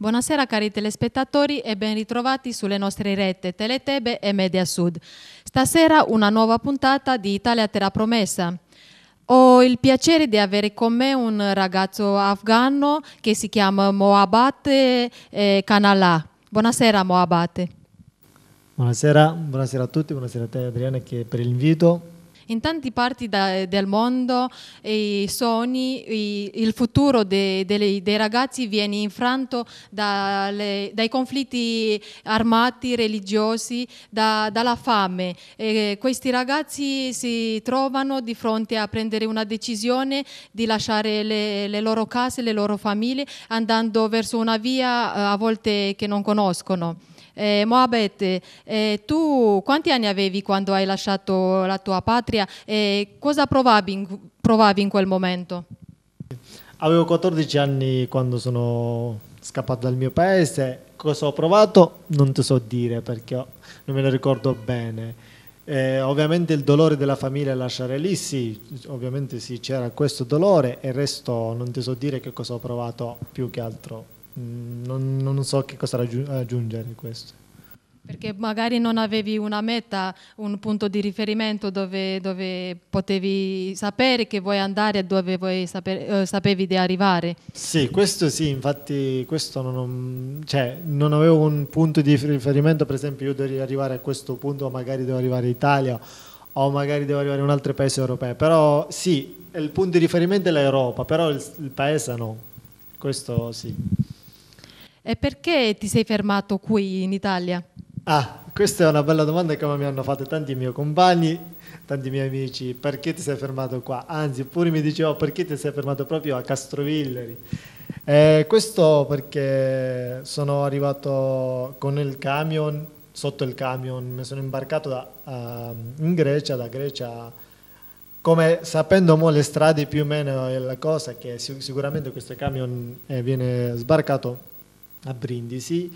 Buonasera cari telespettatori e ben ritrovati sulle nostre rette Teletebe e Media Sud. Stasera una nuova puntata di Italia Terra Promessa. Ho il piacere di avere con me un ragazzo afghano che si chiama Moabate eh, Kanala. Buonasera Moabate. Buonasera, buonasera a tutti, buonasera a te Adriana che per l'invito in tante parti da, del mondo i sogni, i, il futuro dei, dei, dei ragazzi viene infranto dalle, dai conflitti armati, religiosi, da, dalla fame. E questi ragazzi si trovano di fronte a prendere una decisione di lasciare le, le loro case, le loro famiglie, andando verso una via eh, a volte che non conoscono. Eh, Moabed, eh, tu quanti anni avevi quando hai lasciato la tua patria e cosa provavi in, provavi in quel momento? Avevo 14 anni quando sono scappato dal mio paese, cosa ho provato non ti so dire perché non me lo ricordo bene. Eh, ovviamente il dolore della famiglia lasciare lì, sì, ovviamente sì, c'era questo dolore e il resto non ti so dire che cosa ho provato più che altro. Mm, non, non so che cosa aggiungere questo. Perché magari non avevi una meta, un punto di riferimento dove, dove potevi sapere che vuoi andare e dove vuoi sapere, eh, sapevi di arrivare. Sì, questo sì, infatti questo non, cioè, non, avevo un punto di riferimento, per esempio io devo arrivare a questo punto, o magari devo arrivare in Italia, o magari devo arrivare in un altro paese europeo. Però sì, il punto di riferimento è l'Europa, però il, il paese no. Questo sì. E perché ti sei fermato qui in Italia? Ah, questa è una bella domanda che mi hanno fatto tanti miei compagni, tanti miei amici, perché ti sei fermato qua? Anzi, pure mi dicevo perché ti sei fermato proprio a Castrovilleri. Eh, questo perché sono arrivato con il camion, sotto il camion, mi sono imbarcato da, uh, in Grecia, da Grecia, come sapendo mo le strade più o meno è la cosa che sicuramente questo camion eh, viene sbarcato a Brindisi.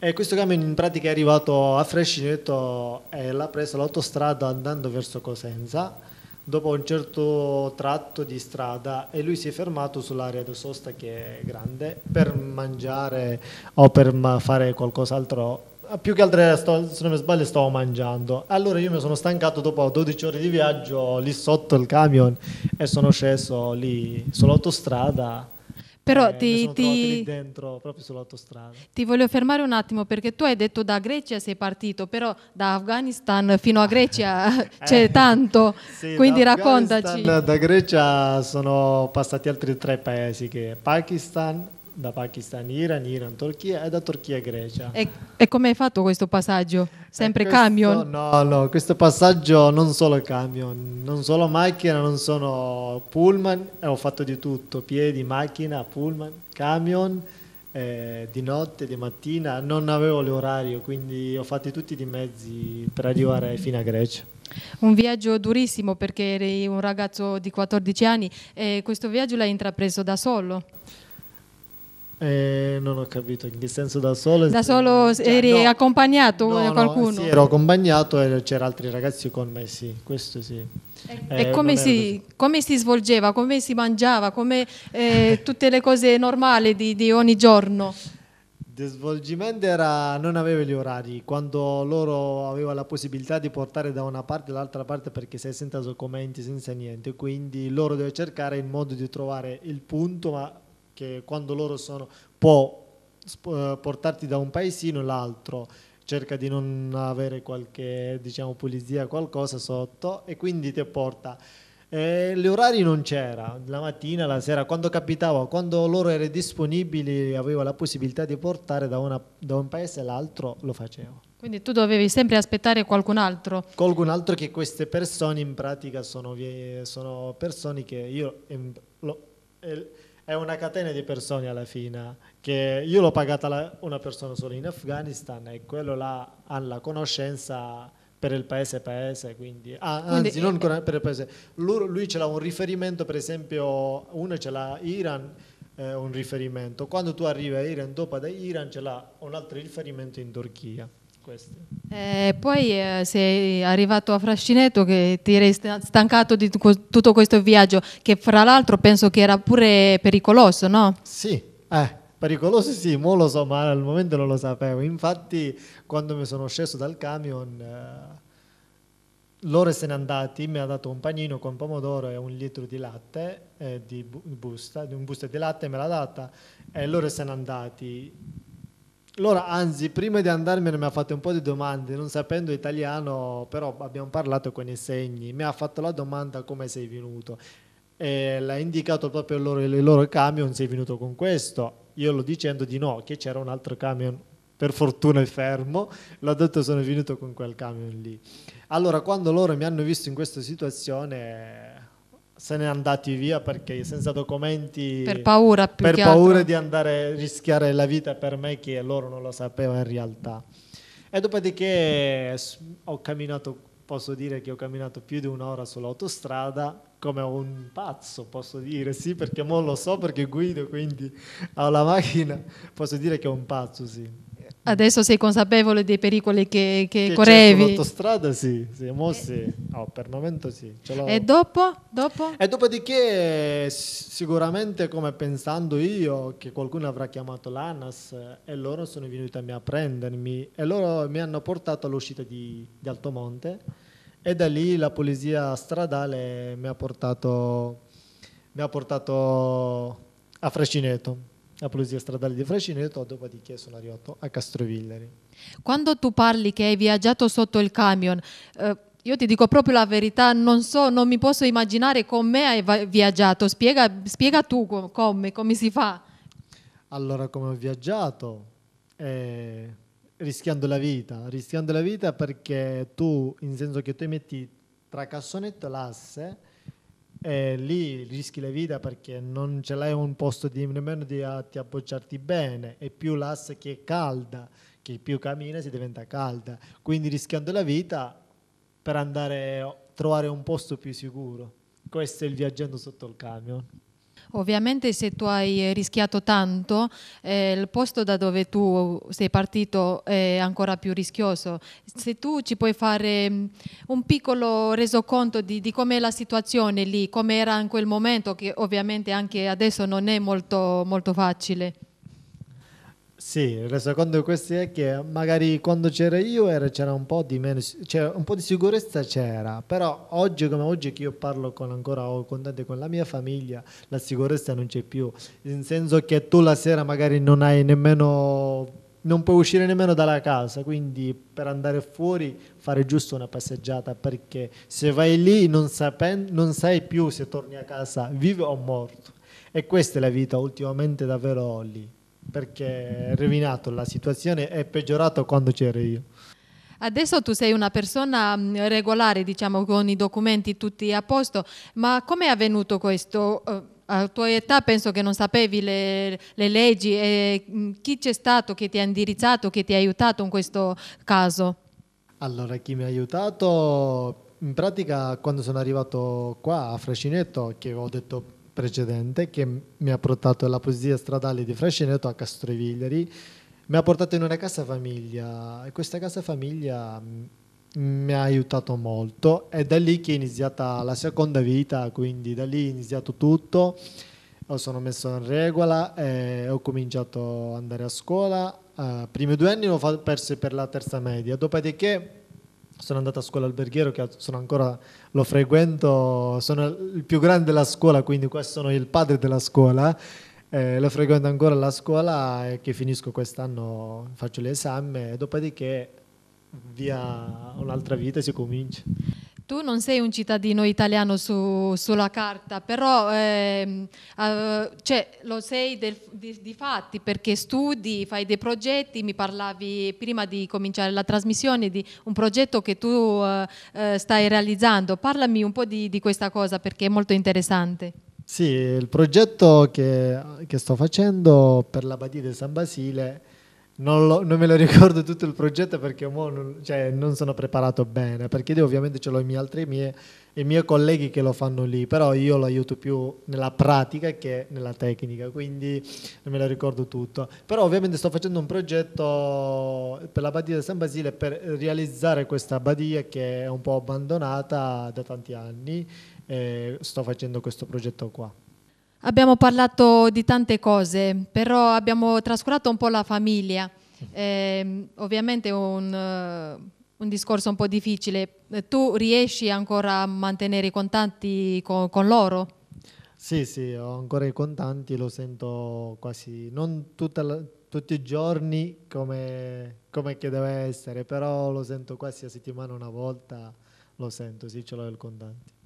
E questo camion in pratica è arrivato a Frescineto e eh, l'ha preso l'autostrada andando verso Cosenza dopo un certo tratto di strada e lui si è fermato sull'area di sosta che è grande per mangiare o per fare qualcos'altro ah, più che altro sto, se non mi sbaglio stavo mangiando allora io mi sono stancato dopo 12 ore di viaggio lì sotto il camion e sono sceso lì sull'autostrada però eh, ti, ti... dentro, proprio sull'autostrada. Ti voglio fermare un attimo perché tu hai detto da Grecia sei partito, però da Afghanistan fino a Grecia c'è eh, tanto, sì, quindi da raccontaci. Da Grecia sono passati altri tre paesi che Pakistan, da Pakistan Iran, Iran Turchia e da Turchia Grecia. E, e come hai fatto questo passaggio? Sempre eh, questo, camion? No, no, questo passaggio non solo camion, non solo macchina, non sono pullman, eh, ho fatto di tutto, piedi, macchina, pullman, camion, eh, di notte, di mattina, non avevo l'orario, quindi ho fatto tutti i mezzi per arrivare fino a Grecia. Un viaggio durissimo perché eri un ragazzo di 14 anni e questo viaggio l'hai intrapreso da solo? Eh, non ho capito in che senso da solo. Da solo cioè, eri no, accompagnato no, da qualcuno? No, sì, ero accompagnato e c'erano altri ragazzi con me, sì, questo sì. E, eh, e come, si, come, si, svolgeva, come si mangiava, come eh, tutte le cose normali di, di ogni giorno? Di svolgimento era, non avevo gli orari, quando loro avevano la possibilità di portare da una parte all'altra parte perché sei senza documenti, senza niente, quindi loro devono cercare il modo di trovare il punto, ma perché quando loro sono può eh, portarti da un paesino all'altro cerca di non avere qualche diciamo pulizia qualcosa sotto e quindi ti porta eh, gli orari non c'era, la mattina, la sera, quando capitava, quando loro erano disponibili, avevo la possibilità di portare da, una, da un paese all'altro, lo facevo. Quindi tu dovevi sempre aspettare qualcun altro? Qualcun altro che queste persone in pratica sono, sono persone che io... Lo, eh, è una catena di persone alla fine che io l'ho pagata la, una persona solo in Afghanistan e quello là ha la conoscenza per il paese paese quindi ah, anzi non con, per il paese lui, lui ce l'ha un riferimento per esempio uno ce l'ha Iran eh, un riferimento quando tu arrivi a Iran dopo da Iran ce l'ha un altro riferimento in Turchia questo. Eh, poi eh, sei arrivato a Frascineto che ti eri stancato di tutto questo viaggio, che fra l'altro penso che era pure pericoloso, no? Sì, eh, pericoloso sì, mo lo so, ma al momento non lo sapevo. Infatti quando mi sono sceso dal camion eh, loro se ne andati, mi ha dato un panino con pomodoro e un litro di latte, eh, di busta, di un busta di latte me l'ha data, e loro se ne andati allora, anzi, prima di andarmene mi ha fatto un po' di domande, non sapendo italiano, però abbiamo parlato con i segni, mi ha fatto la domanda come sei venuto. E l'ha indicato proprio il loro, il loro camion, sei venuto con questo. Io lo dicendo di no, che c'era un altro camion per fortuna è fermo, l'ho detto sono venuto con quel camion lì. Allora, quando loro mi hanno visto in questa situazione, se ne è andati via perché senza documenti per paura, per paura di andare a rischiare la vita per me che loro non lo sapevano in realtà e dopodiché ho camminato posso dire che ho camminato più di un'ora sull'autostrada come un pazzo posso dire sì perché non lo so perché guido quindi ho la macchina posso dire che è un pazzo sì Adesso sei consapevole dei pericoli che, che, che correvi. L'autostrada sì, sì, mo sì. Oh, per il momento sì. E dopo? dopo? E dopodiché sicuramente come pensando io che qualcuno avrà chiamato l'ANAS e loro sono venuti a me a prendermi e loro mi hanno portato all'uscita di, di Altomonte e da lì la polizia stradale mi ha portato, mi ha portato a Frescineto la Polizia Stradale di Frescino e dopodiché sono arrivato a Castrovillari. Quando tu parli che hai viaggiato sotto il camion, eh, io ti dico proprio la verità, non so, non mi posso immaginare come hai viaggiato, spiega, spiega tu come, come si fa. Allora, come ho viaggiato? Eh, rischiando la vita, rischiando la vita perché tu, in senso che tu metti tra cassonetto e l'asse, e lì rischi la vita perché non ce l'hai un posto di, nemmeno di, di appoggiarti bene e più l'asse che è calda, che più cammina si diventa calda, quindi rischiando la vita per andare a trovare un posto più sicuro. Questo è il viaggiando sotto il camion. Ovviamente se tu hai rischiato tanto, eh, il posto da dove tu sei partito è ancora più rischioso. Se tu ci puoi fare mm, un piccolo resoconto di, di com'è la situazione lì, come era in quel momento, che ovviamente anche adesso non è molto, molto facile. Sì, il secondo questo è che magari quando c'era io era, c'era un po' di meno, cioè un po' di sicurezza c'era, però oggi come oggi che io parlo con ancora o con con la mia famiglia, la sicurezza non c'è più, nel senso che tu la sera magari non hai nemmeno non puoi uscire nemmeno dalla casa, quindi per andare fuori fare giusto una passeggiata, perché se vai lì non, sapen- non sai più se torni a casa vivo o morto. E questa è la vita ultimamente davvero lì perché è rovinato la situazione, è peggiorato quando c'ero io. Adesso tu sei una persona mm, regolare, diciamo, con i documenti tutti a posto, ma come è avvenuto questo? Eh, a tua età penso che non sapevi le, le leggi e mm, chi c'è stato che ti ha indirizzato, che ti ha aiutato in questo caso? Allora, chi mi ha aiutato? In pratica, quando sono arrivato qua a Frascinetto, che ho detto precedente che mi ha portato alla poesia stradale di Frascineto a Castrovigliari, mi ha portato in una casa famiglia e questa casa famiglia mm, mi ha aiutato molto è da lì che è iniziata la seconda vita, quindi da lì è iniziato tutto, ho sono messo in regola, eh, ho cominciato ad andare a scuola, i eh, primi due anni l'ho perso per la terza media, dopodiché sono andato a scuola alberghiero che ancora, lo frequento, sono il più grande della scuola, quindi questo sono il padre della scuola. Eh, lo frequento ancora la scuola e che finisco quest'anno faccio l'esame e dopodiché via un'altra vita si comincia tu non sei un cittadino italiano su, sulla carta, però eh, eh, cioè, lo sei del, di, di, fatti perché studi, fai dei progetti, mi parlavi prima di cominciare la trasmissione di un progetto che tu eh, eh stai realizzando, parlami un po' di, di, questa cosa perché è molto interessante. Sì, il progetto che, che sto facendo per l'abbadia di San Basile non, lo, non, me lo ricordo tutto il progetto perché non, cioè, non, sono preparato bene, perché io ovviamente ce l'ho i miei altri miei, i miei colleghi che lo fanno lì, però io lo aiuto più nella pratica che nella tecnica, quindi non me lo ricordo tutto. Però ovviamente sto facendo un progetto per la Badia di San Basile per realizzare questa badia che è un po' abbandonata da tanti anni, e sto facendo questo progetto qua. Abbiamo parlato di tante cose, però abbiamo trascurato un po' la famiglia. Ehm, eh, ovviamente è un, un, discorso un po' difficile. Tu riesci ancora a mantenere i contatti con, con loro? Sì, sì, ho ancora i contatti, lo sento quasi non la, tutti i giorni come, come, che deve essere, però lo sento quasi a settimana una volta, lo sento, sì, ce l'ho il contante.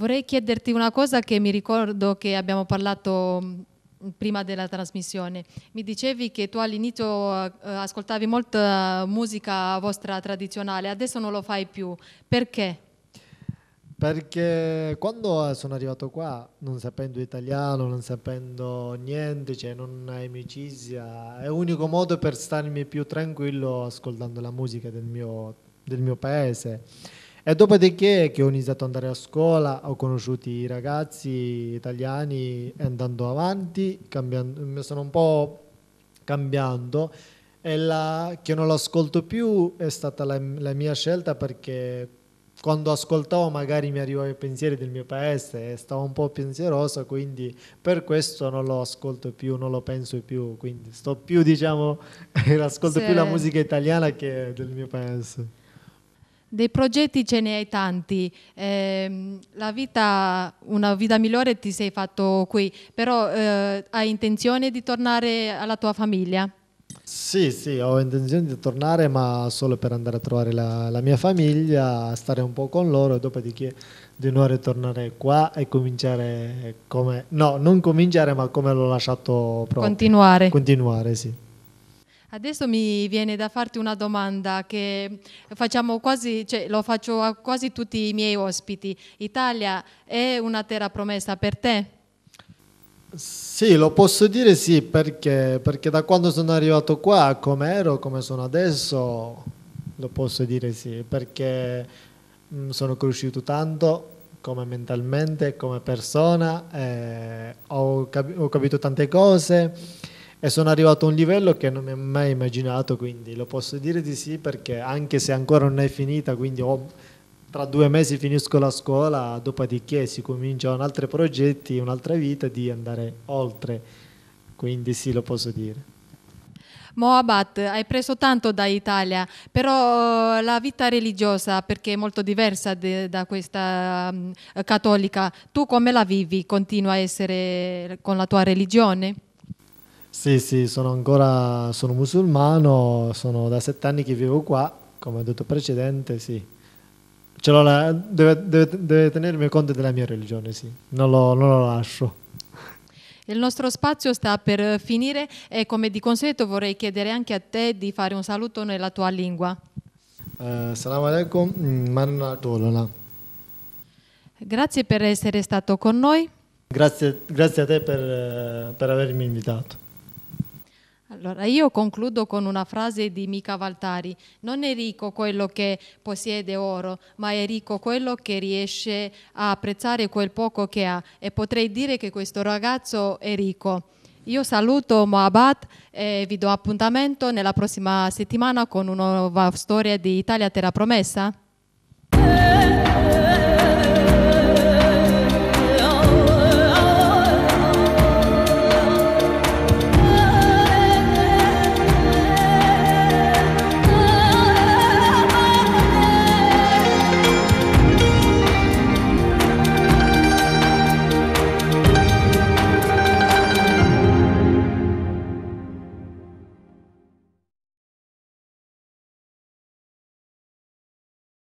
Vorrei chiederti una cosa che mi ricordo che abbiamo parlato mm, prima della trasmissione. Mi dicevi che tu all'inizio eh, eh, ascoltavi molta eh, musica vostra tradizionale, adesso non lo fai più. Perché? Perché quando sono arrivato qua, non sapendo italiano, non sapendo niente, cioè non hai amicizia, è l'unico modo per starmi più tranquillo ascoltando la musica del mio, del mio paese e dopodiché che ho iniziato ad andare a scuola, ho conosciuto i ragazzi italiani andando avanti, cambiando, mi sono un po' cambiando e la, che non l'ascolto più è stata la, la, mia scelta perché quando ascoltavo magari mi arrivavano i pensieri del mio paese e stavo un po' pensieroso, quindi per questo non lo ascolto più, non lo penso più, quindi sto più, diciamo, ascolto sì. più la musica italiana che del mio paese. Dei progetti ce ne hai tanti, eh, la vita, una vita migliore ti sei fatto qui, però eh, hai intenzione di tornare alla tua famiglia? Sì, sì, ho intenzione di tornare ma solo per andare a trovare la, la mia famiglia, stare un po' con loro e dopodiché di nuovo ritornare qua e cominciare come... no, non cominciare ma come l'ho lasciato proprio. Continuare. Continuare, sì. Adesso mi viene da farti una domanda che facciamo quasi, cioè, lo faccio a quasi tutti i miei ospiti. Italia è una terra promessa per te? Sì, lo posso dire sì, perché, perché da quando sono arrivato qua, come ero, come sono adesso, lo posso dire sì, perché mm, sono cresciuto tanto come mentalmente, come persona, eh, ho, cap- ho capito tante cose e sono arrivato a un livello che non mi ho mai immaginato, quindi lo posso dire di sì perché anche se ancora non è finita, quindi ho, tra due mesi finisco la scuola, dopodiché si cominciano altri progetti, un'altra vita di andare oltre, quindi sì lo posso dire. Moabat, hai preso tanto da Italia, però eh, la vita religiosa, perché è molto diversa de, da questa um, cattolica, tu come la vivi? Continua a essere con la tua religione? Sì, sì, sono ancora sono musulmano, sono da sette anni che vivo qua, come ho detto precedente, sì. La, deve, deve, deve, tenermi conto della mia religione, sì, non lo, non lo lascio. Il nostro spazio sta per finire e come di consueto vorrei chiedere anche a te di fare un saluto nella tua lingua. Uh, alaikum, mm, manna tolola. Grazie per essere stato con noi. Grazie, grazie a te per, eh, per avermi invitato. Allora, io concludo con una frase di Mica Valtari. Non è ricco quello che possiede oro, ma è ricco quello che riesce a apprezzare quel poco che ha. E potrei dire che questo ragazzo è ricco. Io saluto Moabat e vi do appuntamento nella prossima settimana con una nuova storia di Italia Terra Promessa.